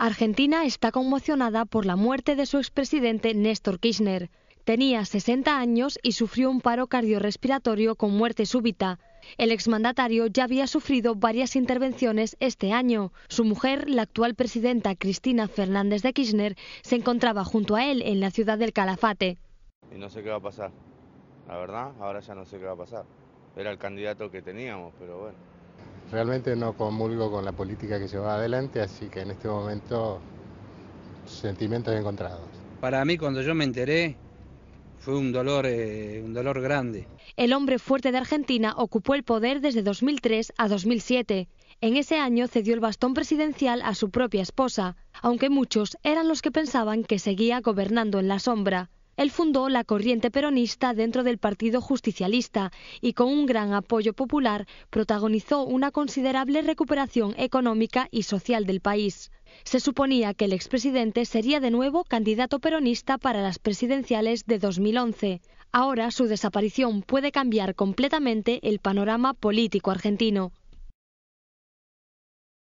Argentina está conmocionada por la muerte de su expresidente Néstor Kirchner. Tenía 60 años y sufrió un paro cardiorrespiratorio con muerte súbita. El exmandatario ya había sufrido varias intervenciones este año. Su mujer, la actual presidenta Cristina Fernández de Kirchner, se encontraba junto a él en la ciudad del Calafate. Y no sé qué va a pasar. La verdad, ahora ya no sé qué va a pasar. Era el candidato que teníamos, pero bueno. Realmente no comulgo con la política que se va adelante, así que en este momento sentimientos encontrados. Para mí, cuando yo me enteré, fue un dolor, eh, un dolor grande. El hombre fuerte de Argentina ocupó el poder desde 2003 a 2007. En ese año cedió el bastón presidencial a su propia esposa, aunque muchos eran los que pensaban que seguía gobernando en la sombra. Él fundó la corriente peronista dentro del Partido Justicialista y con un gran apoyo popular protagonizó una considerable recuperación económica y social del país. Se suponía que el expresidente sería de nuevo candidato peronista para las presidenciales de 2011. Ahora su desaparición puede cambiar completamente el panorama político argentino.